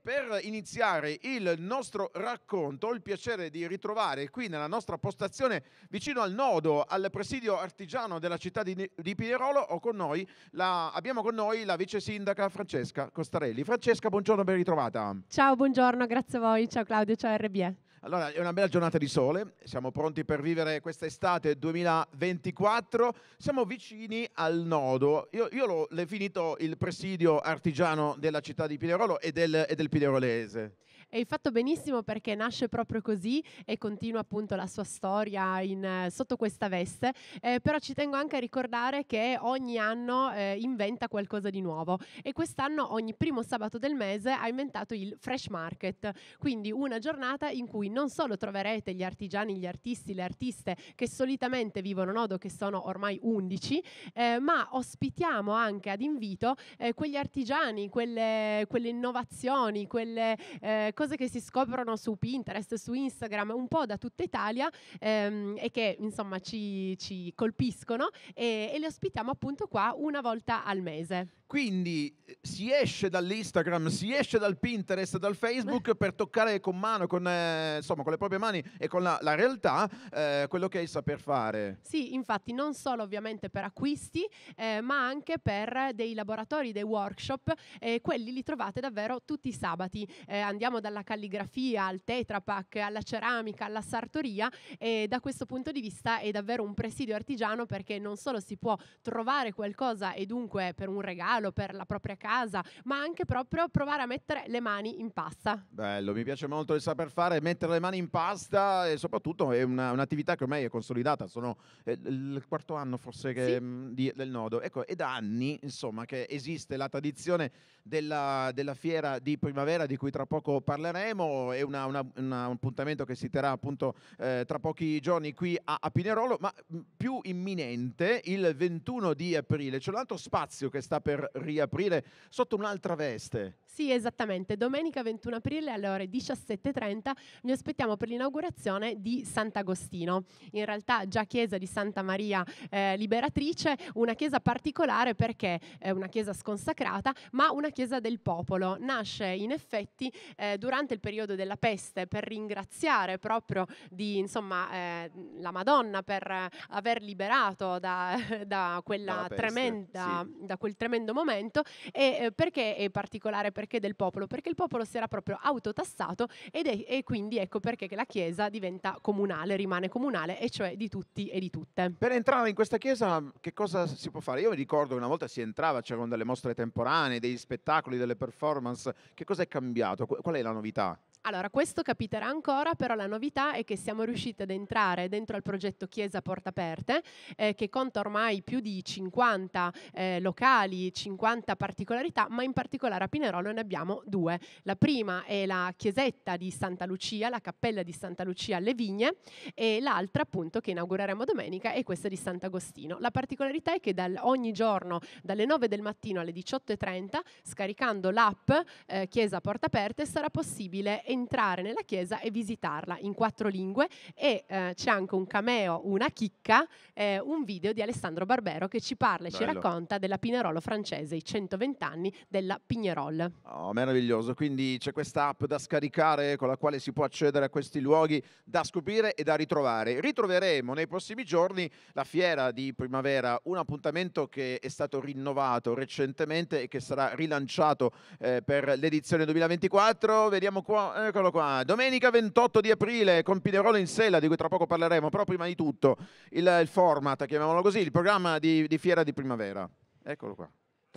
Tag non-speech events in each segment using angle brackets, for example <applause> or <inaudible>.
per iniziare il nostro racconto ho il piacere di ritrovare qui nella nostra postazione vicino al nodo, al presidio artigiano della città di, di Pinerolo, con noi, la, abbiamo con noi la vice sindaca Francesca Costarelli. Francesca, buongiorno, ben ritrovata. Ciao, buongiorno, grazie a voi, ciao Claudio, ciao RBE. Allora, è una bella giornata di sole, siamo pronti per vivere quest'estate 2024, siamo vicini al nodo. Io, io l'ho definito il presidio artigiano della città di Pinerolo e del, e del Pinerolese. E hai fatto benissimo perché nasce proprio così e continua appunto la sua storia in, eh, sotto questa veste, eh, però ci tengo anche a ricordare che ogni anno eh, inventa qualcosa di nuovo e quest'anno ogni primo sabato del mese ha inventato il Fresh Market, quindi una giornata in cui non solo troverete gli artigiani, gli artisti, le artiste che solitamente vivono Nodo, che sono ormai 11, eh, ma ospitiamo anche ad invito eh, quegli artigiani, quelle, quelle innovazioni, quelle eh, cose che si scoprono su Pinterest, su Instagram, un po' da tutta Italia ehm, e che insomma ci, ci colpiscono e, e le ospitiamo appunto qua una volta al mese. Quindi eh, si esce dall'Instagram, si esce dal Pinterest, dal Facebook per toccare con mano, con, eh, insomma, con le proprie mani e con la, la realtà eh, quello che è il saper fare. Sì, infatti, non solo ovviamente per acquisti, eh, ma anche per dei laboratori, dei workshop. quelli li trovate davvero tutti i sabati. Eh, andiamo dalla calligrafia al tetrapack, alla ceramica, alla sartoria. E da questo punto di vista è davvero un presidio artigiano perché non solo si può trovare qualcosa e dunque per un regalo regalo per la propria casa, ma anche proprio provare a mettere le mani in pasta. Bello, mi piace molto il saper fare, mettere le mani in pasta e soprattutto è una, un'attività che ormai è consolidata, sono eh, il quarto anno forse che, sì. mh, mm, di, del nodo. Ecco, è da anni insomma che esiste la tradizione della, della fiera di primavera di cui tra poco parleremo, è una, una, un appuntamento che si terrà appunto eh, tra pochi giorni qui a, a Pinerolo, ma mm, più imminente il 21 di aprile. C'è un altro spazio che sta per riaprire sotto un'altra veste, sì, esattamente. Domenica 21 aprile alle ore 17.30 vi aspettiamo per l'inaugurazione di Sant'Agostino. In realtà già chiesa di Santa Maria eh, Liberatrice, una chiesa particolare perché è una chiesa sconsacrata, ma una chiesa del popolo. Nasce in effetti eh, durante il periodo della peste per ringraziare proprio di, insomma, eh, la Madonna per eh, aver liberato da, <laughs> da, peste, tremenda, sì. da, quel tremendo momento e eh, perché è particolare? Perché perché del popolo? Perché il popolo si era proprio autotassato ed è, e quindi ecco perché la chiesa diventa comunale, rimane comunale e cioè di tutti e di tutte. Per entrare in questa chiesa che cosa si può fare? Io mi ricordo che una volta si entrava, c'erano delle mostre temporanee, degli spettacoli, delle performance. Che cosa è cambiato? Qual è la novità? Allora, questo capiterà ancora, però la novità è che siamo riusciti ad entrare dentro al progetto Chiesa Porta Aperte, eh, che conta ormai più di 50 eh, locali, 50 particolarità, ma in particolare a Pinerolo ne abbiamo due. La prima è la chiesetta di Santa Lucia, la cappella di Santa Lucia alle Vigne, e l'altra appunto che inaugureremo domenica è questa di Sant'Agostino. La particolarità è che dal, ogni giorno, dalle 9 del mattino alle 18.30, scaricando l'app eh, Chiesa Porta Aperte, sarà possibile entrare nella chiesa e visitarla in quattro lingue e eh, c'è anche un cameo, una chicca, eh, un video di Alessandro Barbero che ci parla e Bello. ci racconta della Pinerolo francese, i 120 anni della Pignerol. Oh, meraviglioso, quindi c'è questa app da scaricare con la quale si può accedere a questi luoghi da scoprire e da ritrovare. Ritroveremo nei prossimi giorni la fiera di primavera, un appuntamento che è stato rinnovato recentemente e che sarà rilanciato eh, per l'edizione 2024. Vediamo qua eh, Eccolo qua, domenica 28 di aprile con Pinerolo in sella, di cui tra poco parleremo, però prima di tutto il, il format, chiamiamolo così, il programma di, di Fiera di Primavera. Eccolo qua.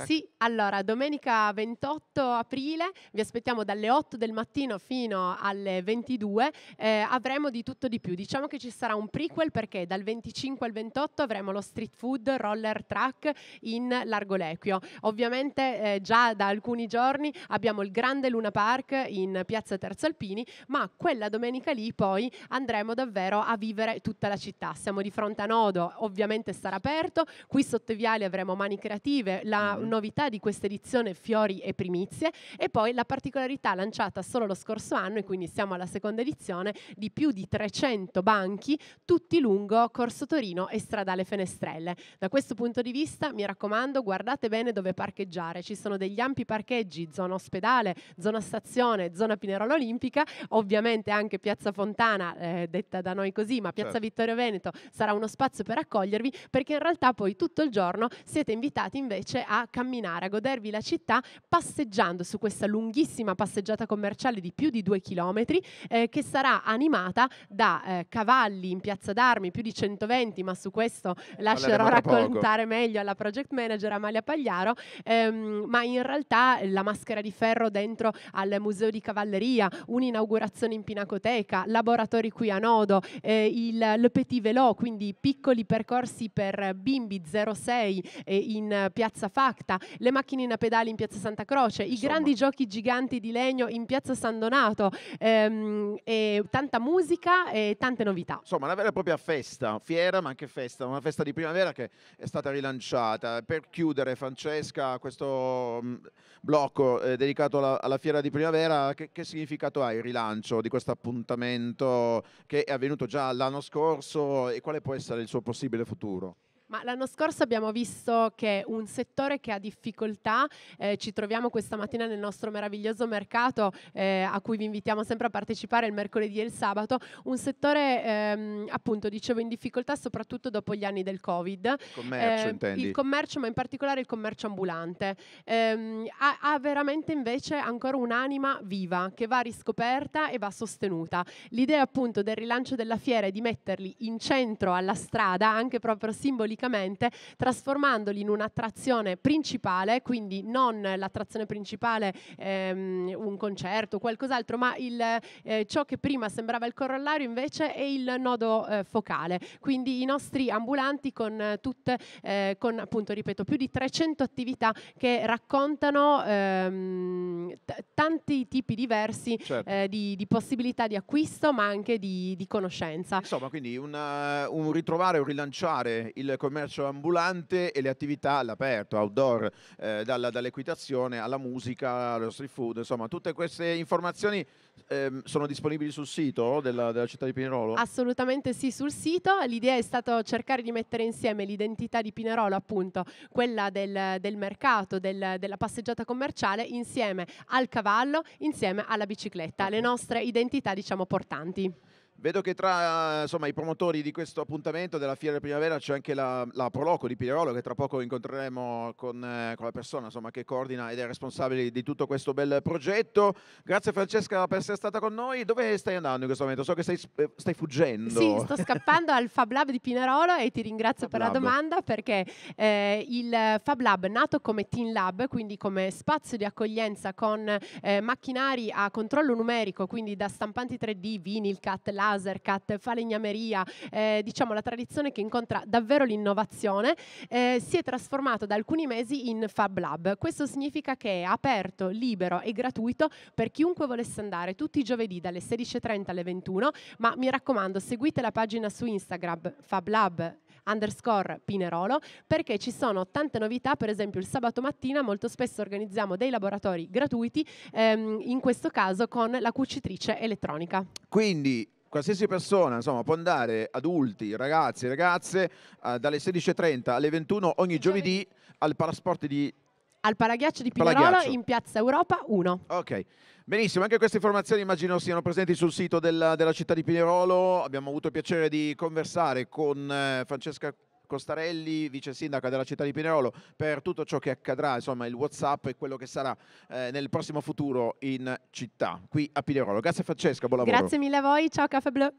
Sì, allora domenica 28 aprile vi aspettiamo dalle 8 del mattino fino alle 22, eh, avremo di tutto di più, diciamo che ci sarà un prequel perché dal 25 al 28 avremo lo street food roller track in Largo Lequio, ovviamente eh, già da alcuni giorni abbiamo il grande Luna Park in piazza Terzalpini, ma quella domenica lì poi andremo davvero a vivere tutta la città, siamo di fronte a Nodo, ovviamente sarà aperto, qui sotto i viali avremo mani creative, la mm. Mm. novità di questa edizione Fiori e Primizie e poi la particolarità lanciata solo lo scorso anno e quindi siamo alla seconda edizione di più di 300 banchi tutti lungo Corso Torino e Stradale Fenestrelle. Da questo punto di vista mi raccomando guardate bene dove parcheggiare, ci sono degli ampi parcheggi, zona ospedale, zona stazione, zona Pinerolo Olimpica, ovviamente anche Piazza Fontana eh, detta da noi così, ma Piazza certo. Vittorio Veneto sarà uno spazio per accogliervi perché in realtà poi tutto il giorno siete invitati invece a camminare, a godervi la città passeggiando su questa lunghissima passeggiata commerciale di più di due chilometri eh, che sarà animata da eh, cavalli in piazza d'armi, più di 120, ma su questo eh, lascerò raccontare poco. meglio alla project manager Amalia Pagliaro, ehm, ma in realtà la maschera di ferro dentro al Museo di Cavalleria, un'inaugurazione in Pinacoteca, laboratori qui a Nodo, eh, il, le Petit Vélo, quindi piccoli percorsi per bimbi 06 eh, in eh, Piazza Fact, Facta, le macchine a pedali in piazza Santa Croce, i grandi giochi giganti di legno in piazza San Donato, ehm, e tanta musica e tante novità. Insomma, una vera e propria festa, fiera ma anche festa, una festa di primavera che è stata rilanciata. Per chiudere, Francesca, questo mm, blocco eh, dedicato alla, alla, fiera di primavera, che, che significato ha il rilancio di questo appuntamento che è avvenuto già l'anno scorso e quale può essere il suo possibile futuro? Ma l'anno scorso abbiamo visto che un settore che ha difficoltà, eh, ci troviamo questa mattina nel nostro meraviglioso mercato eh, a cui vi invitiamo sempre a partecipare il mercoledì e il sabato, un settore ehm, appunto dicevo in difficoltà soprattutto dopo gli anni del Covid. Il commercio eh, Il commercio ma in particolare il commercio ambulante. Ehm, ha, ha, veramente invece ancora un'anima viva che va riscoperta e va sostenuta. L'idea appunto del rilancio della fiera è di metterli in centro alla strada anche proprio simboli periodicamente, trasformandoli in un'attrazione principale, quindi non l'attrazione principale, ehm, un concerto, o qualcos'altro, ma il, eh, ciò che prima sembrava il corollario invece è il nodo eh, focale. Quindi i nostri ambulanti con tutte, eh, con appunto, ripeto, più di 300 attività che raccontano ehm, t- tanti tipi diversi certo. eh, di, di, possibilità di acquisto ma anche di, di conoscenza. Insomma, quindi una, eh, un ritrovare, un rilanciare il commercio ambulante e le attività all'aperto, outdoor, eh, dalla, dall'equitazione alla musica, allo street food, insomma tutte queste informazioni ehm, sono disponibili sul sito della, della, città di Pinerolo? Assolutamente sì, sul sito. L'idea è stata cercare di mettere insieme l'identità di Pinerolo, appunto, quella del, del mercato, del, della passeggiata commerciale, insieme al cavallo, insieme alla bicicletta, le nostre identità, diciamo, portanti. Vedo che tra insomma, i promotori di questo appuntamento della Fiera della Primavera c'è anche la, la, Proloco di Pinerolo che tra poco incontreremo con, eh, con la persona insomma, che coordina ed è responsabile di tutto questo bel progetto. Grazie Francesca per essere stata con noi. Dove stai andando in questo momento? So che stai, eh, stai fuggendo. Sì, sto scappando al Fab Lab di Pinerolo e ti ringrazio Fab per Lab. la domanda perché eh, il Fab Lab nato come Team Lab, quindi come spazio di accoglienza con eh, macchinari a controllo numerico, quindi da stampanti 3D, vinil, cat, lab, lasercat, falegnameria, eh, diciamo la tradizione che incontra davvero l'innovazione, eh, si è trasformato da alcuni mesi in Fab Lab. Questo significa che è aperto, libero e gratuito per chiunque volesse andare tutti i giovedì dalle 16.30 alle 21, ma mi raccomando seguite la pagina su Instagram Fab Lab underscore Pinerolo perché ci sono tante novità, per esempio il sabato mattina molto spesso organizziamo dei laboratori gratuiti, ehm, in questo caso con la cucitrice elettronica. Quindi qualsiasi persona insomma, può andare, adulti, ragazzi, ragazze, eh, dalle 16.30 alle 21 ogni giovedì al Parasport di al Paraghiaccio di Pinerolo in Piazza Europa 1. Ok, benissimo, anche queste informazioni immagino siano presenti sul sito della, della città di Pinerolo. Abbiamo avuto il piacere di conversare con eh, Francesca Costarelli, vice sindaca della città di Pinerolo, per tutto ciò che accadrà, insomma il Whatsapp e quello che sarà eh, nel prossimo futuro in città, qui a Pinerolo. Grazie Francesca, buon lavoro. Grazie mille a voi, ciao Caffè Bleu.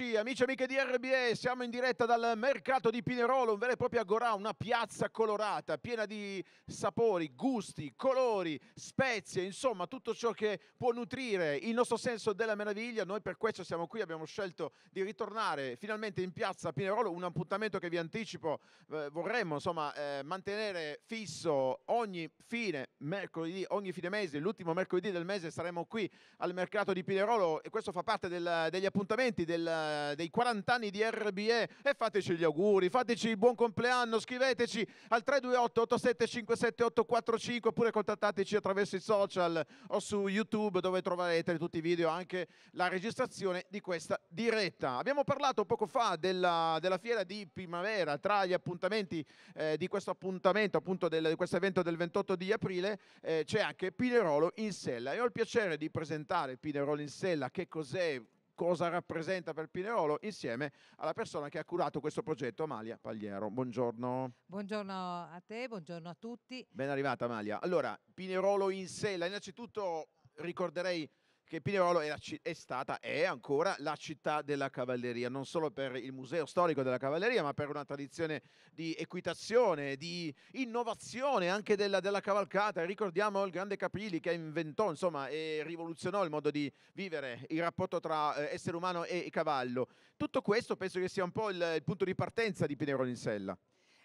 Eccoci amici e amiche di RBA, siamo in diretta dal mercato di Pinerolo, un vero e proprio agorà, una piazza colorata, piena di sapori, gusti, colori, spezie, insomma tutto ciò che può nutrire il nostro senso della meraviglia. Noi per questo siamo qui, abbiamo scelto di ritornare finalmente in piazza Pinerolo, un appuntamento che vi anticipo, eh, vorremmo insomma eh, mantenere fisso ogni fine mercoledì, ogni fine mese, l'ultimo mercoledì del mese saremo qui al mercato di Pinerolo e questo fa parte del, degli appuntamenti del eh, dei 40 anni di RBE e fateci gli auguri, fateci il buon compleanno, scriveteci al 328 8757 845 oppure contattateci attraverso i social o su YouTube dove troverete tutti i video anche la registrazione di questa diretta. Abbiamo parlato poco fa della, della fiera di primavera, tra gli appuntamenti eh, di questo appuntamento, appunto del, di questo evento del 28 di aprile, eh, c'è anche Pinerolo in sella e ho il piacere di presentare Pinerolo in sella, che cos'è, cosa rappresenta per Pinerolo insieme alla persona che ha curato questo progetto, Amalia Pagliero. Buongiorno. Buongiorno a te, buongiorno a tutti. Ben arrivata Amalia. Allora, Pinerolo in sella, innanzitutto ricorderei che Pinerolo è, è stata, è ancora la città della cavalleria, non solo per il museo storico della cavalleria, ma per una tradizione di equitazione, di innovazione anche della, della cavalcata. Ricordiamo il grande Caprilli che inventò, insomma, e rivoluzionò il modo di vivere, il rapporto tra eh, essere umano e cavallo. Tutto questo penso che sia un po' il, il punto di partenza di Pinerolo in Sella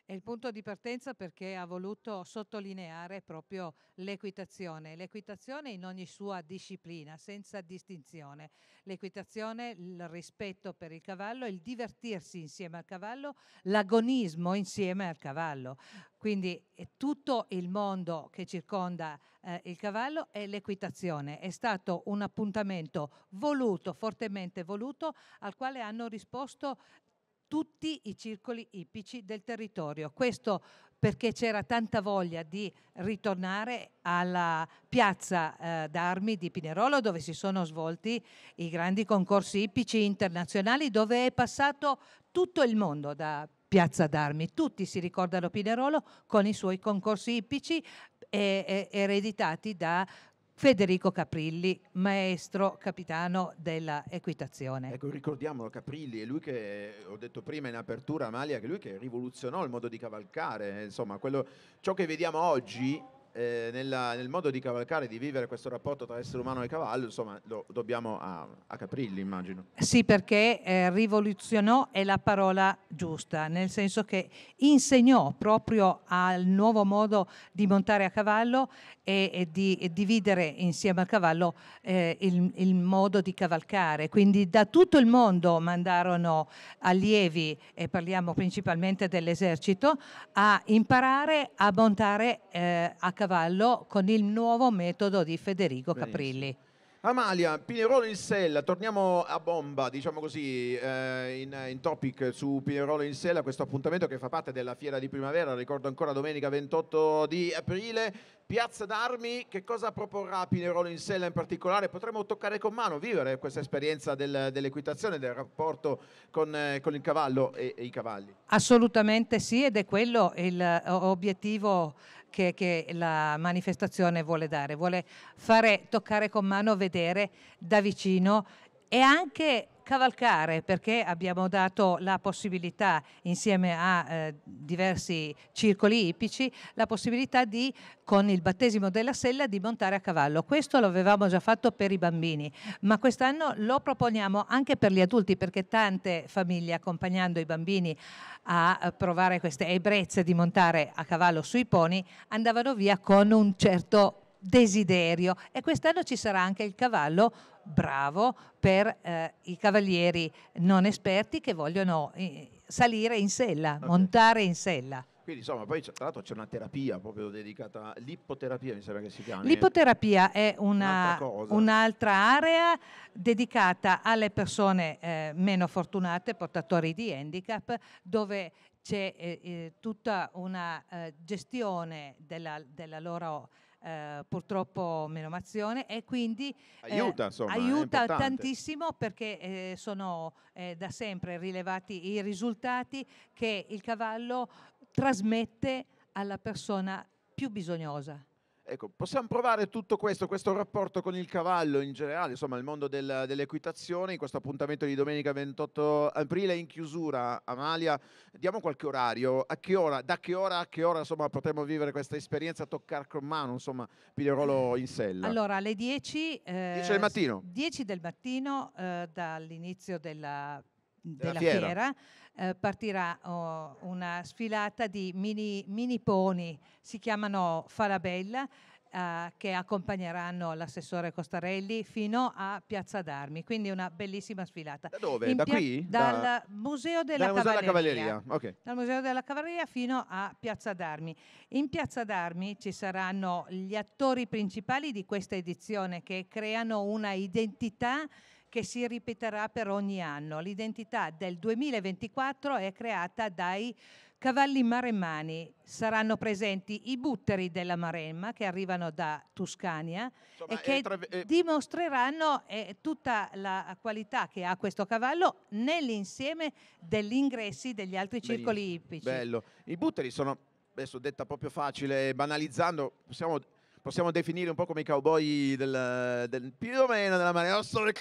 è il punto di partenza perché ha voluto sottolineare proprio l'equitazione, l'equitazione in ogni sua disciplina, senza distinzione, l'equitazione, il rispetto per il cavallo, il divertirsi insieme al cavallo, l'agonismo insieme al cavallo. Quindi eh, tutto il mondo che circonda eh, il cavallo è l'equitazione. È stato un appuntamento voluto, fortemente voluto, al quale hanno risposto tutti i circoli ippici del territorio. Questo perché c'era tanta voglia di ritornare alla piazza eh, d'armi di Pinerolo dove si sono svolti i grandi concorsi ippici internazionali dove è passato tutto il mondo da piazza d'armi. Tutti si ricordano Pinerolo con i suoi concorsi ippici eh, eh, ereditati da Federico Caprilli, maestro capitano della equitazione. Ecco, ricordiamolo, Caprilli è lui che, ho detto prima in apertura, Amalia, che è lui che rivoluzionò il modo di cavalcare, insomma, quello, ciò che vediamo oggi eh, nella, nel modo di cavalcare, di vivere questo rapporto tra essere umano e cavallo, insomma, lo dobbiamo a, a Caprilli, immagino. Sì, perché eh, rivoluzionò è la parola giusta, nel senso che insegnò proprio al nuovo modo di montare a cavallo e, e di e dividere insieme al cavallo eh, il, il, modo di cavalcare. Quindi da tutto il mondo mandarono allievi, e parliamo principalmente dell'esercito, a imparare a montare eh, a cavallo cavallo con il nuovo metodo di Federico Benissimo. Caprilli. Amalia, Pinerolo in sella, torniamo a bomba, diciamo così, eh, in, in, topic su Pinerolo in sella, questo appuntamento che fa parte della fiera di primavera, ricordo ancora domenica 28 di aprile, Piazza d'Armi, che cosa proporrà Pinerolo in sella in particolare? Potremmo toccare con mano, vivere questa esperienza del, dell'equitazione, del rapporto con, eh, con il cavallo e, e, i cavalli. Assolutamente sì ed è quello l'obiettivo che, che la manifestazione vuole dare, vuole fare toccare con mano, vedere da vicino e anche cavalcare perché abbiamo dato la possibilità insieme a eh, diversi circoli ipici la possibilità di con il battesimo della sella di montare a cavallo. Questo lo avevamo già fatto per i bambini, ma quest'anno lo proponiamo anche per gli adulti perché tante famiglie accompagnando i bambini a eh, provare queste ebbrezze di montare a cavallo sui poni andavano via con un certo desiderio e quest'anno ci sarà anche il cavallo bravo per eh, i cavalieri non esperti che vogliono eh, salire in sella, okay. montare in sella. Quindi insomma, poi tra l'altro c'è una terapia proprio dedicata all'ipoterapia, mi sembra che si chiami. L'ipoterapia è una, un'altra, un'altra, area dedicata alle persone eh, meno fortunate, portatori di handicap, dove c'è eh, eh tutta una eh, gestione della, della, loro eh, purtroppo menomazione e quindi eh, aiuta, insomma, aiuta tantissimo perché eh, sono eh, da sempre rilevati i risultati che il cavallo trasmette alla persona più bisognosa. Ecco, possiamo provare tutto questo, questo rapporto con il cavallo in generale, insomma il mondo del, dell'equitazione, in questo appuntamento di domenica 28 aprile in chiusura. Amalia, diamo qualche orario, a che ora, da che ora a che ora insomma, potremo vivere questa esperienza, toccare con mano insomma Pinerolo in sella? Allora alle 10, eh, 10 del mattino, 10 del mattino eh, dall'inizio della della, fiera, fiera eh, partirà oh, una sfilata di mini, mini, poni, si chiamano Falabella, eh, che accompagneranno l'assessore Costarelli fino a Piazza d'Armi, quindi una bellissima sfilata. Da dove? In da pia- qui? Dal da... Museo della dal Cavalleria. Cavalleria. Okay. Dal Museo della Cavalleria fino a Piazza d'Armi. In Piazza d'Armi ci saranno gli attori principali di questa edizione che creano una identità che si ripeterà per ogni anno. L'identità del 2024 è creata dai cavalli maremmani. Saranno presenti i butteri della Maremma che arrivano da Tuscania Insomma, e che tra... Eh, dimostreranno eh, tutta la qualità che ha questo cavallo nell'insieme degli ingressi degli altri circoli Bellissimo. ippici. Bello. I butteri sono, adesso detta proprio facile, banalizzando, possiamo possiamo definire un po' come i cowboy del, del più o meno della marea oh, <laughs> nostra.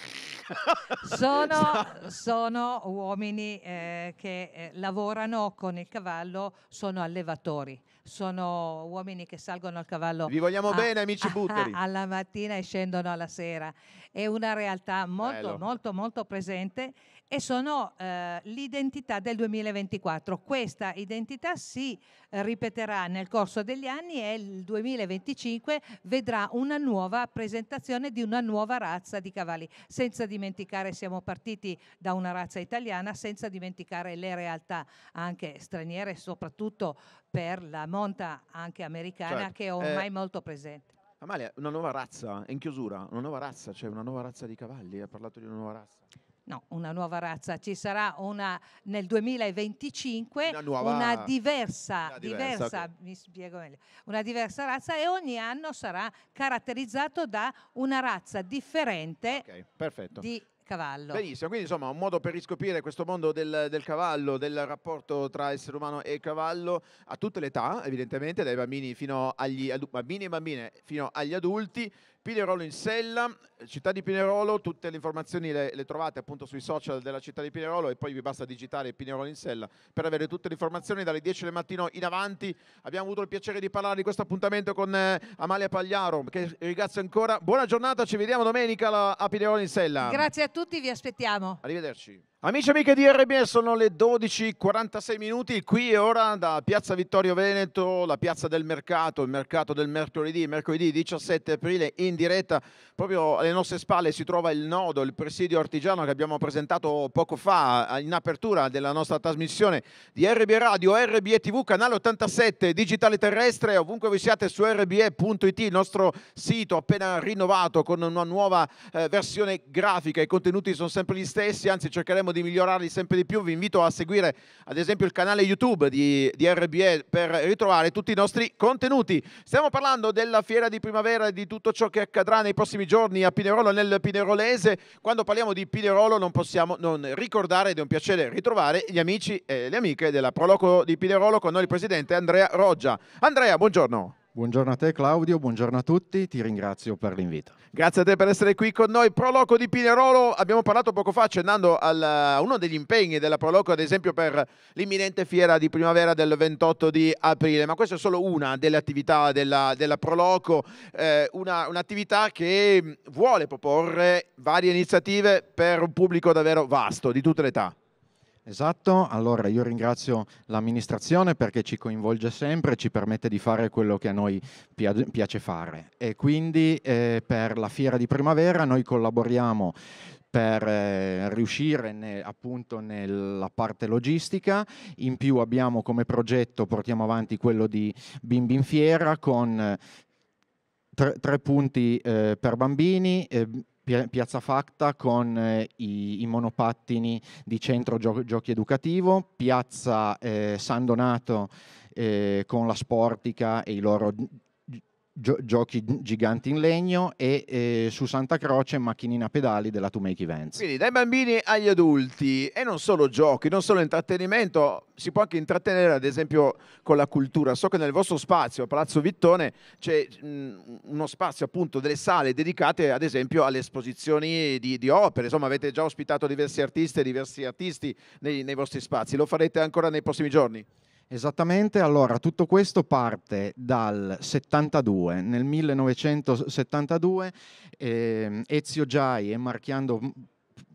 Sono, <laughs> sono uomini eh, che eh, lavorano con il cavallo, sono allevatori, sono uomini che salgono al cavallo. Vi vogliamo a, bene amici <laughs> Butteri. alla mattina e scendono alla sera. È una realtà molto Bello. molto molto presente e sono eh, l'identità del 2024. Questa identità si eh, ripeterà nel corso degli anni e il 2025 vedrà una nuova presentazione di una nuova razza di cavalli. Senza dimenticare, siamo partiti da una razza italiana, senza dimenticare le realtà anche straniere, soprattutto per la monta anche americana certo. che è eh, ormai eh, molto presente. Amalia, una nuova razza, in chiusura, una nuova razza, cioè una nuova razza di cavalli, ha parlato di una nuova razza no, una nuova razza, ci sarà una, nel 2025 una, nuova, una diversa, una diversa, diversa okay. una diversa razza e ogni anno sarà caratterizzato da una razza differente ah, okay, di cavallo. Benissimo, quindi insomma un modo per riscoprire questo mondo del, del, cavallo, del rapporto tra essere umano e cavallo a tutte le età, evidentemente, dai bambini, fino agli, bambini e bambine fino agli adulti. Pinerolo in sella, città di Pinerolo, tutte le informazioni le, le, trovate appunto sui social della città di Pinerolo e poi vi basta digitare Pinerolo in sella per avere tutte le informazioni dalle 10 del mattino in avanti. Abbiamo avuto il piacere di parlare di questo appuntamento con eh, Amalia Pagliaro, che ringrazio ancora. Buona giornata, ci vediamo domenica la, a Pinerolo in sella. Grazie a tutti, vi aspettiamo. Arrivederci. Amici e amiche di RBS, sono le 12.46 minuti, qui e ora da Piazza Vittorio Veneto, la piazza del mercato, il mercato del mercoledì, mercoledì 17 aprile in diretta, proprio alle nostre spalle si trova il nodo, il presidio artigiano che abbiamo presentato poco fa in apertura della nostra trasmissione di RB Radio, RBE TV, canale 87, digitale terrestre, ovunque voi siate su rbe.it, il nostro sito appena rinnovato con una nuova eh, versione grafica, i contenuti sono sempre gli stessi, anzi cercheremo di cerchiamo di migliorarli sempre di più. Vi invito a seguire ad esempio il canale YouTube di, di RBE per ritrovare tutti i nostri contenuti. Stiamo parlando della fiera di primavera e di tutto ciò che accadrà nei prossimi giorni a Pinerolo, nel Pinerolese. Quando parliamo di Pinerolo non possiamo non ricordare ed è un piacere ritrovare gli amici e le amiche della Proloco di Pinerolo con noi il presidente Andrea Roggia. Andrea, buongiorno. Buongiorno a te Claudio, buongiorno a tutti, ti ringrazio per l'invito. Grazie a te per essere qui con noi. Proloco di Pinerolo, abbiamo parlato poco fa accennando a eh, uno degli impegni della Proloco, ad esempio per l'imminente fiera di primavera del 28 di aprile, ma questa è solo una delle attività della, della Proloco, eh, una, un'attività che mm, vuole proporre varie iniziative per un pubblico davvero vasto, di tutte le età. Esatto, allora io ringrazio l'amministrazione perché ci coinvolge sempre, e ci permette di fare quello che a noi piace fare e quindi eh, per la fiera di primavera noi collaboriamo per eh, riuscire ne, appunto nella parte logistica. In più abbiamo come progetto, portiamo avanti quello di Bimbi in Fiera con eh, tre, tre punti eh, per bambini, eh, Piazza Facta con eh, i, i, monopattini di centro giochi educativo, Piazza eh, San Donato eh, con la Sportica e i loro gio- giochi giganti in legno e eh, su Santa Croce macchinina pedali della To Make Events. Quindi dai bambini agli adulti e non solo giochi, non solo intrattenimento, si può anche intrattenere ad esempio con la cultura. So che nel vostro spazio a Palazzo Vittone c'è mh, mhmm, uno spazio appunto delle sale dedicate ad esempio alle esposizioni di, di opere, insomma avete già ospitato diversi artisti e diversi artisti nei, nei vostri spazi, lo farete ancora nei prossimi giorni? Esattamente, allora tutto questo parte dal 72, nel 1972 eh, Ezio Giai e Marchiando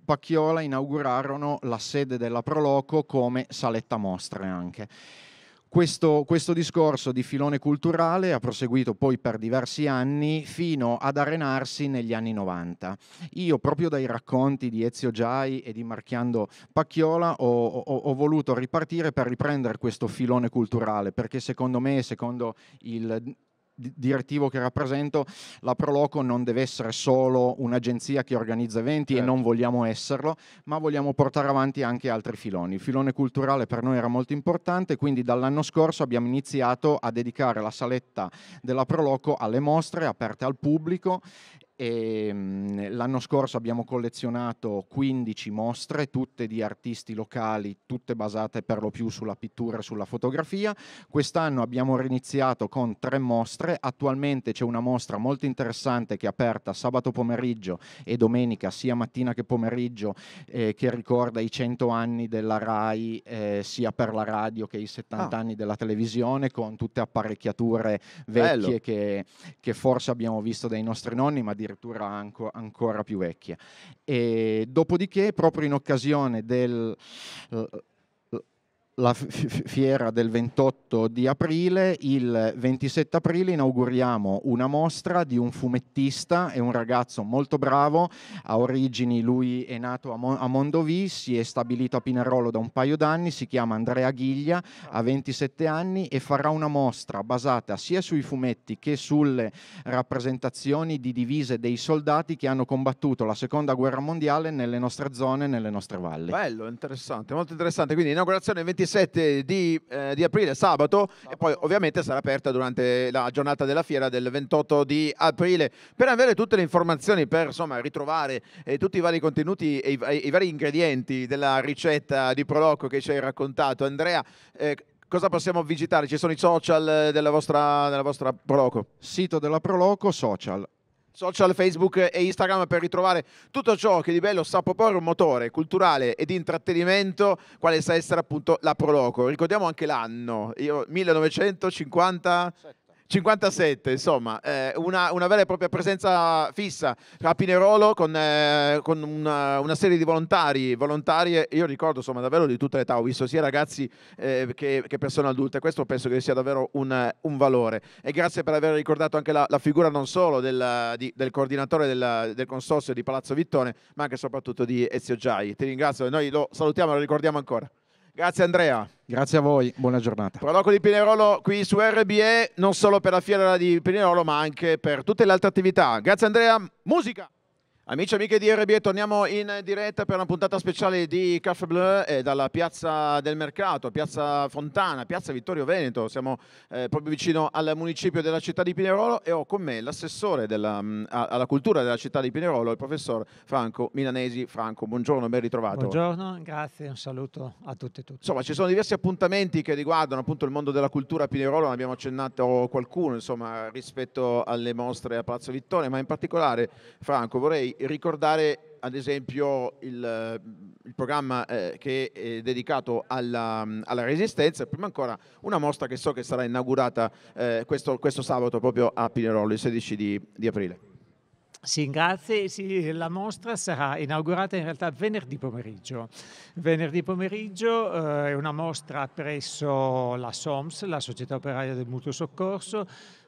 Pacchiola inaugurarono la sede della Proloco come saletta mostre anche. Questo, questo, discorso di filone culturale ha proseguito poi per diversi anni fino ad arenarsi negli anni 90. Io proprio dai racconti di Ezio Giai e di Marchiando Pacchiola ho, ho, ho voluto ripartire per riprendere questo filone culturale perché secondo me, secondo il direttivo che rappresento, la Proloco non deve essere solo un'agenzia che organizza eventi certo. e non certo. vogliamo esserlo, ma vogliamo portare avanti anche altri filoni. Il filone culturale per noi era molto importante, quindi dall'anno scorso abbiamo iniziato a dedicare la saletta della Proloco alle mostre aperte al pubblico Ehm, l'anno scorso abbiamo collezionato 15 mostre, tutte di artisti locali, tutte basate per lo più sulla pittura e sulla fotografia. Quest'anno abbiamo riniziato con tre mostre, attualmente c'è una mostra molto interessante che è aperta sabato pomeriggio e domenica, sia mattina che pomeriggio, eh, che ricorda i 100 anni della RAI, eh, sia per la radio che i 70 ah. anni della televisione, con tutte apparecchiature vecchie che, che, forse abbiamo visto dai nostri nonni, ma di addirittura anco, ancora più vecchia. E dopodiché, proprio in occasione del la fiera del 28 di aprile, il 27 aprile inauguriamo una mostra di un fumettista, è un ragazzo molto bravo, ha origini, lui è nato a, Mo- Mondovì, si è stabilito a Pinarolo da un paio d'anni, si chiama Andrea Ghiglia, ha 27 anni e farà una mostra basata sia sui fumetti che sulle rappresentazioni di divise dei soldati che hanno combattuto la seconda guerra mondiale nelle nostre zone, nelle nostre valli. Bello, interessante, molto interessante, quindi inaugurazione 27 27 di, eh, di aprile, sabato, sabato, e poi ovviamente sarà aperta durante la giornata della fiera del 28 di aprile. Per avere tutte le informazioni, per insomma, ritrovare eh, tutti i vari contenuti e i, i, vari ingredienti della ricetta di Prolocco che ci hai raccontato, Andrea. Eh, cosa possiamo visitare? Ci sono i social eh, della vostra, della vostra Proloco? Sito della Proloco, social social Facebook e Instagram per ritrovare tutto ciò che di bello sa proporre un motore culturale e di intrattenimento quale sa essere appunto la Proloco. Ricordiamo anche l'anno, 1957. 57, insomma, eh, una, una, vera e propria presenza fissa a Pinerolo con, eh, con una, una, serie di volontari, volontarie, io ricordo insomma davvero di tutte le età, ho visto sia ragazzi eh, che, che, persone adulte, questo penso che sia davvero un, un, valore e grazie per aver ricordato anche la, la figura non solo del, di, del coordinatore del, del, consorzio di Palazzo Vittone, ma anche e soprattutto di Ezio Giai. Ti ringrazio, noi lo salutiamo e lo ricordiamo ancora. Grazie Andrea. Grazie a voi, buona giornata. Proloco di Pinerolo qui su RBE, non solo per la fiera di Pinerolo, ma anche per tutte le altre attività. Grazie Andrea, musica! Amici e amiche di RB, torniamo in diretta per una puntata speciale di Café Bleu eh, dalla piazza del mercato, piazza Fontana, piazza Vittorio Veneto. Siamo eh, proprio vicino al municipio della città di Pinerolo e ho con me l'assessore mm, alla cultura della città di Pinerolo, il professor Franco Milanesi. Franco, buongiorno, ben ritrovato. Buongiorno, grazie, un saluto a tutti e tutti. Insomma, ci sono diversi appuntamenti che riguardano appunto il mondo della cultura a Pinerolo, ne abbiamo accennato qualcuno insomma, rispetto alle mostre a Palazzo Vittorio, ma in particolare, Franco, vorrei ricordare ad esempio il, il programma eh, che è dedicato alla, alla, resistenza prima ancora una mostra che so che sarà inaugurata eh, questo, questo, sabato proprio a Pinerolo il 16 di, di aprile. Sì, grazie. Sì, la mostra sarà inaugurata in realtà venerdì pomeriggio. Venerdì pomeriggio eh, è una mostra presso la SOMS, la Società Operaia del Mutuo Soccorso,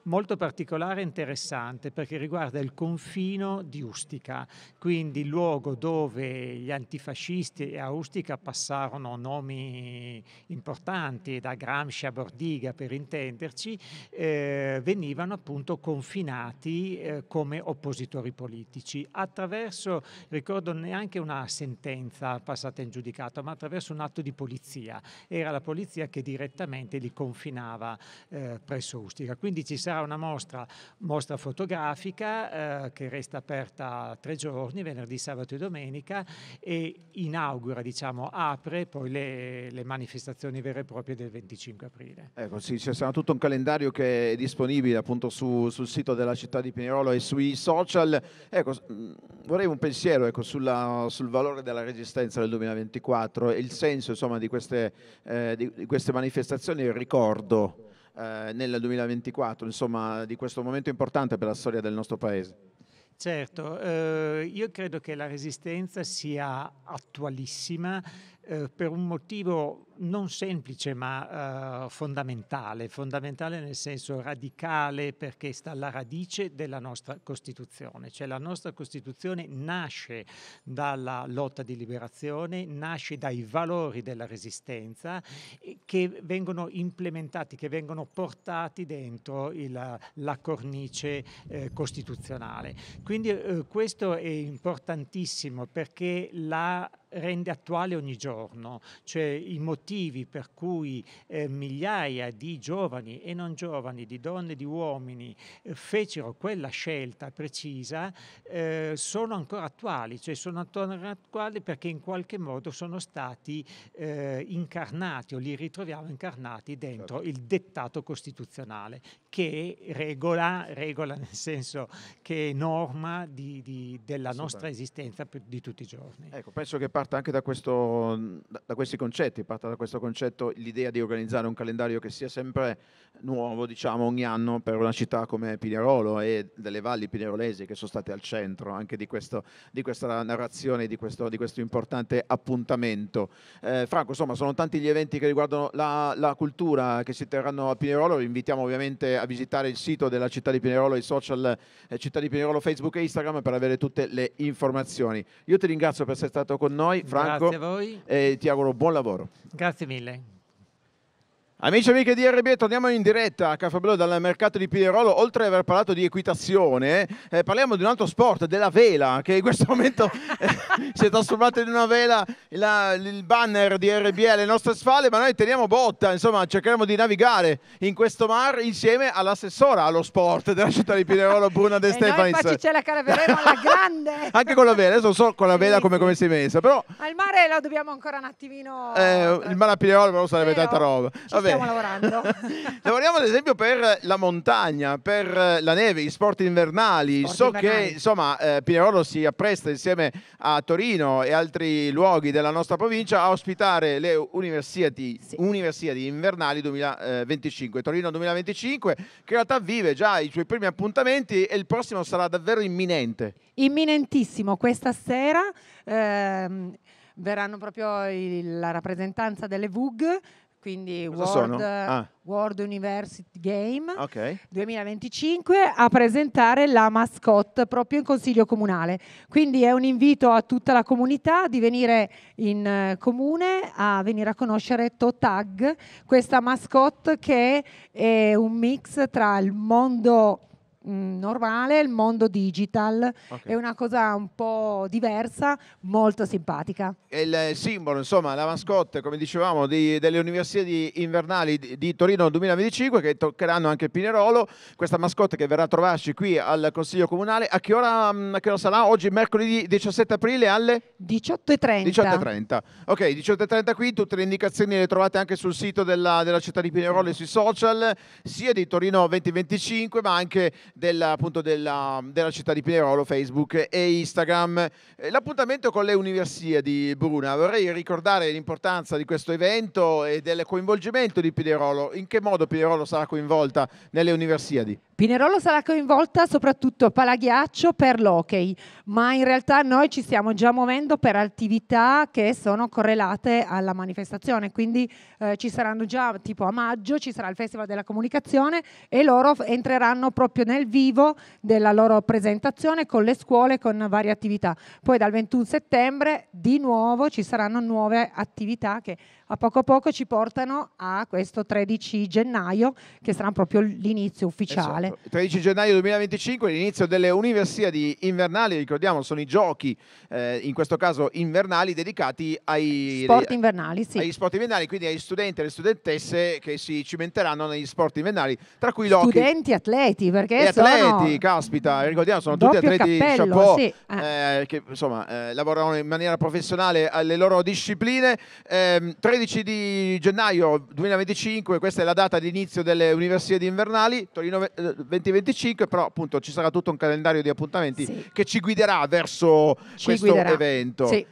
molto particolare e interessante perché riguarda il confino di Ustica, quindi il luogo dove gli antifascisti e a Ustica passarono nomi importanti, da Gramsci a Bordiga per intenderci, eh, venivano appunto confinati eh, come oppositori politici attraverso, ricordo neanche una sentenza passata in giudicato, ma attraverso un atto di polizia. Era la polizia che direttamente li confinava eh, presso Ustica. Quindi ci sarà una mostra, mostra fotografica eh, che resta aperta tre giorni, venerdì, sabato e domenica e inaugura, diciamo, apre poi le, le manifestazioni vere e proprie del 25 aprile. Ecco, sì, c'è stato tutto un calendario che è disponibile appunto su, sul sito della città di Pinerolo e sui social. Ecco, mm, vorrei un pensiero ecco, sulla, sul valore della resistenza del 2024 e il senso insomma, di, queste, eh, di, di queste manifestazioni e il ricordo. Eh, nel 2024, insomma, di questo momento importante per la storia del nostro Paese? Certo, eh, io credo che la resistenza sia attualissima, eh, per un motivo non semplice ma eh, fondamentale, fondamentale nel senso radicale perché sta alla radice della nostra Costituzione, cioè la nostra Costituzione nasce dalla lotta di liberazione, nasce dai valori della resistenza che vengono implementati, che vengono portati dentro il, la cornice eh, costituzionale. Quindi eh, questo è importantissimo perché la rende attuale ogni giorno, cioè i motivi per cui eh, migliaia di giovani e non giovani, di donne e di uomini eh, fecero quella scelta precisa eh, sono ancora attuali, cioè sono attuali perché in qualche modo sono stati eh, incarnati o li ritroviamo incarnati dentro certo. il dettato costituzionale che regola, regola nel senso che è norma di, di, della nostra esistenza di tutti i giorni. Ecco, penso che parte anche da, questo, da questi concetti, parte da questo concetto l'idea di organizzare un calendario che sia sempre nuovo, diciamo, ogni anno per una città come Pinerolo e delle valli pinerolesi che sono state al centro anche di, questo, di questa narrazione, di questo, di questo importante appuntamento. Eh, Franco, insomma, sono tanti gli eventi che riguardano la, la cultura che si terranno a Pinerolo, vi invitiamo ovviamente a visitare il sito della città di Pinerolo, i social eh, città di Pinerolo, Facebook e Instagram per avere tutte le informazioni. Io ti ringrazio per essere stato con noi noi, Franco. Grazie a voi. E ti auguro buon lavoro. Grazie mille. Amici e amiche di RB, torniamo in diretta a Caffè dal mercato di Pinerolo. Oltre ad aver parlato di equitazione, eh, parliamo di un altro sport, della vela, che in questo momento <laughs> eh, si è trasformato in una vela, la, il banner di RB alle nostre sfale, ma noi teniamo botta, insomma cercheremo di navigare in questo mare insieme all'assessora allo sport della città di Pinerolo, Bruna De Stefani. Infatti c'è la caraverema alla grande. <laughs> Anche con la vela, adesso non so con la vela come, come si è messa, però... Al mare la dobbiamo ancora un attimino... Eh, il mare a Pinerolo però sarebbe tanta roba. Vabbè stiamo lavorando. <laughs> Lavoriamo ad esempio per la montagna, per eh, la neve, gli sport invernali. Sport so invernali. che insomma eh, Pinerolo si appresta insieme a Torino e altri luoghi della nostra provincia a ospitare le universiadi, sì. universiadi invernali 2025. Torino 2025 che in realtà vive già i suoi primi appuntamenti e il prossimo sarà davvero imminente. Imminentissimo, questa sera. Ehm, verranno proprio il, la rappresentanza delle VUG quindi World, ah. World, University Game okay. 2025 a presentare la mascotte proprio in consiglio comunale. Quindi è un invito a tutta la comunità di venire in eh, comune a venire a conoscere Totag, questa mascotte che è un mix tra il mondo mh, mm, normale il mondo digital. Okay. È una cosa un po' diversa, molto simpatica. È il simbolo, insomma, la mascotte, come dicevamo, di, delle università invernali di, di, Torino 2025 che toccheranno anche Pinerolo. Questa mascotte che verrà a trovarci qui al Consiglio Comunale. A che ora, mm, a che ora sarà? Oggi mercoledì 17 aprile alle 18.30. 18.30. Ok, 18.30 qui, tutte le indicazioni le trovate anche sul sito della, della città di Pinerolo e sui social, sia di Torino 2025 ma anche del, appunto, della, della, città di Pinerolo, Facebook e Instagram. Eh, l'appuntamento con le università di Bruna, vorrei ricordare l'importanza di questo evento e del coinvolgimento di Pinerolo, in che modo Pinerolo sarà coinvolta nelle università? Pinerolo sarà coinvolta soprattutto a Palaghiaccio per l'hockey, ma in realtà noi ci stiamo già muovendo per attività che sono correlate alla manifestazione, quindi eh, ci saranno già tipo a maggio ci sarà il Festival della Comunicazione e loro entreranno proprio nel vivo della loro presentazione con le scuole, con varie attività. Poi dal 21 settembre di nuovo ci saranno nuove attività che a poco a poco ci portano a questo 13 gennaio che sarà proprio l'inizio ufficiale. Esatto. 13 gennaio 2025, l'inizio delle universiadi invernali, ricordiamo sono i giochi, eh, in questo caso invernali, dedicati ai sport invernali, sì. agli sport invernali, quindi agli studenti e alle studentesse che si cimenteranno negli sport invernali, tra cui l'occhi. Studenti atleti, perché e sono... atleti, caspita, eh, ricordiamo sono tutti atleti cappello, chapeau, sì. Ah. eh. che insomma eh, lavorano in maniera professionale alle loro discipline. Eh, 13 13 di gennaio 2025, questa è la data di inizio delle universiadi invernali, Torino 2025, eh, però appunto ci sarà tutto un calendario di appuntamenti sì. che ci guiderà verso ci questo guiderà. evento. Sì.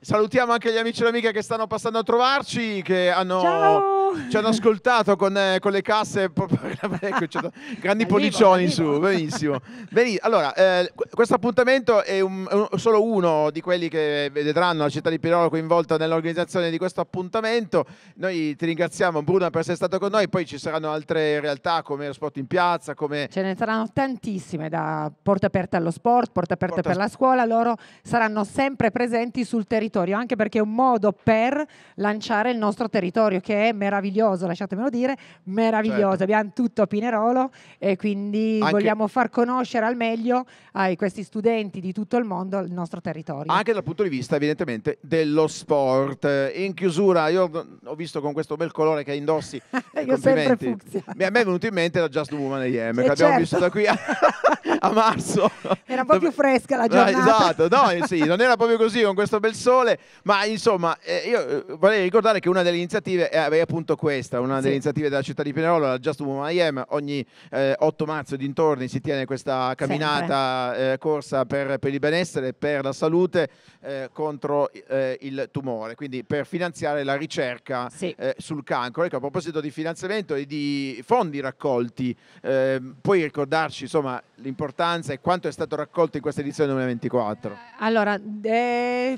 Salutiamo anche gli amici e le amiche che stanno passando a trovarci, che hanno Ciao ci hanno ascoltato con, eh, con le casse, ecco, <laughs> grandi pollicioni su, benissimo. benissimo. Allora, eh, questo appuntamento è, un, un, solo uno di quelli che vedranno la città di Pirolo coinvolta nell'organizzazione di questo appuntamento. Noi ti ringraziamo Bruna per essere stato con noi, poi ci saranno altre realtà come lo sport in piazza, come... Ce ne saranno tantissime, da porta aperta allo sport, porta aperta porta... per la scuola, loro saranno sempre presenti sul territorio, anche perché è un modo per lanciare il nostro territorio che è meraviglioso meraviglioso, lasciatemelo dire, meraviglioso, certo. abbiamo tutto a Pinerolo e quindi Anche... vogliamo far conoscere al meglio ai questi studenti di tutto il mondo il nostro territorio. Anche dal punto di vista evidentemente dello sport. In chiusura io ho visto con questo bel colore che indossi <laughs> i complimenti. Mi è venuto in mente la Just Woman AM eh, che certo. abbiamo visto da qui a, <laughs> a marzo. Era un po' più fresca la eh, giornata. Esatto, no, eh, sì, non era proprio così con questo bel sole, ma insomma eh, io vorrei ricordare che una delle iniziative è appunto appunto questa, una sì. delle iniziative della città di Pinerolo, la Just Woman I Am. Ogni eh, 8 marzo dintorni si tiene questa camminata, eh, corsa per, per, il benessere, per la salute eh, contro eh, il tumore, quindi per finanziare la ricerca sì. Eh, sul cancro. Ecco, a proposito di finanziamento e di fondi raccolti, ehm, puoi ricordarci insomma l'importanza e quanto è stato raccolto in questa edizione 2024? Allora,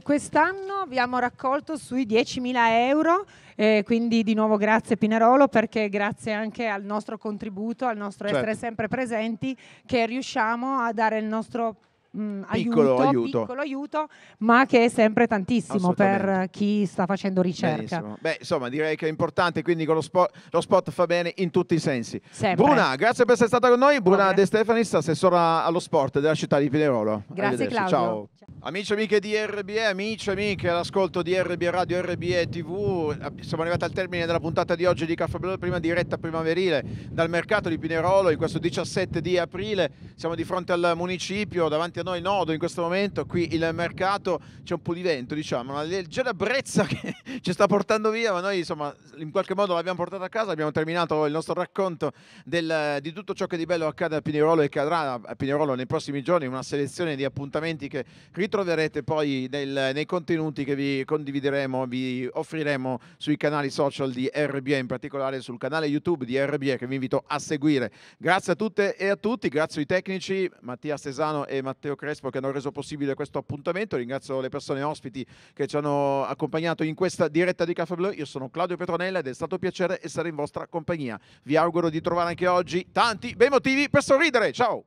quest'anno abbiamo raccolto sui 10.000 euro eh, quindi di nuovo grazie Pinarolo perché grazie anche al nostro contributo, al nostro certo. essere sempre presenti, che riusciamo a dare il nostro mh, mm, piccolo, aiuto, aiuto. piccolo aiuto, ma che è sempre tantissimo per chi sta facendo ricerca. Benissimo. Beh, insomma, direi che è importante, quindi lo spot, lo spot fa bene in tutti i sensi. Sempre. Bruna, grazie per essere stata con noi. Bruna okay. De Stefanis, assessora allo sport della città di Pinerolo. Grazie Claudio. Ciao. Ciao. Amici e amiche di RBE, amici e amiche all'ascolto di RBE Radio, RBE TV, siamo arrivati al termine della puntata di oggi di Caffè Blu, prima diretta primaverile dal mercato di Pinerolo in questo 17 di aprile, siamo di fronte al municipio, davanti a noi Nodo in questo momento, qui il mercato, c'è un po' di vento diciamo, una leggera brezza <laughs> che ci sta portando via, ma noi insomma in qualche modo l'abbiamo portata a casa, abbiamo terminato il nostro racconto del, di tutto ciò che di bello accade a Pinerolo e cadrà a Pinerolo nei prossimi giorni, una selezione di appuntamenti che ritornano troverete poi nel, nei contenuti che vi condivideremo, vi offriremo sui canali social di RBA, in particolare sul canale YouTube di RBA che vi invito a seguire. Grazie a tutte e a tutti, grazie ai tecnici Mattia Sesano e Matteo Crespo che hanno reso possibile questo appuntamento, ringrazio le persone ospiti che ci hanno accompagnato in questa diretta di Caffè Blu, io sono Claudio Petronella ed è stato un piacere essere in vostra compagnia. Vi auguro di trovare anche oggi tanti bei motivi per sorridere, ciao!